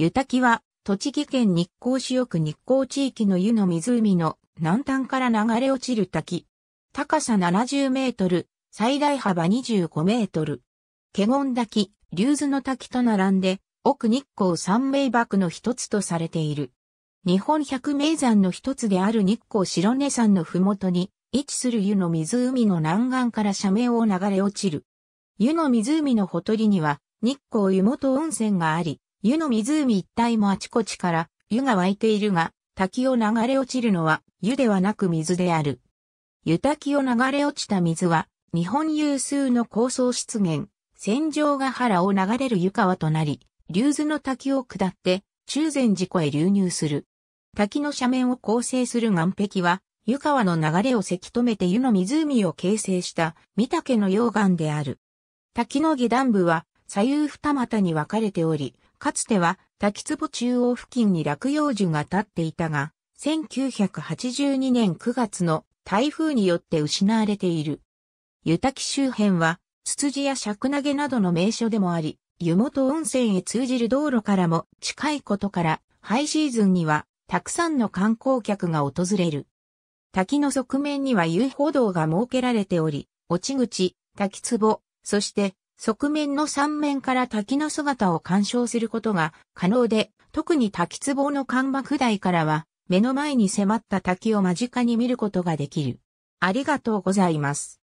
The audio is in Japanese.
湯滝は、栃木県日光市奥日光地域の湯の湖の南端から流れ落ちる滝。高さ70メートル、最大幅25メートル。華厳滝、竜頭の滝と並んで、奥日光三名瀑の一つとされている。日本百名山の一つである日光白根山のふもとに位置する湯の湖の南岸から斜面を流れ落ちる。湯の湖のほとりには日光湯本温泉があり、湯の湖一帯もあちこちから湯が湧いているが、滝を流れ落ちるのは湯ではなく水である。湯滝を流れ落ちた水は、日本有数の高層湿原、戦場ヶ原を流れる湯川となり、竜頭の滝を下って、中禅寺湖へ流入する。滝の斜面を構成する岩壁は、湯川の流れをせき止めて湯の湖を形成した、御岳の溶岩である。滝の下段部は、左右二股に分かれており、かつては滝壺中央付近に落葉樹が立っていたが、1982年9月の台風によって失われている。湯滝周辺は、ツツジやクナゲなどの名所でもあり、湯本温泉へ通じる道路からも近いことから、ハイシーズンにはたくさんの観光客が訪れる。滝の側面には遊歩道が設けられており、落ち口、滝壺、そして側面の3面から滝の姿を鑑賞することが可能で、特に滝壺の干幕台からは、目の前に迫った滝を間近に見ることができる。ありがとうございます。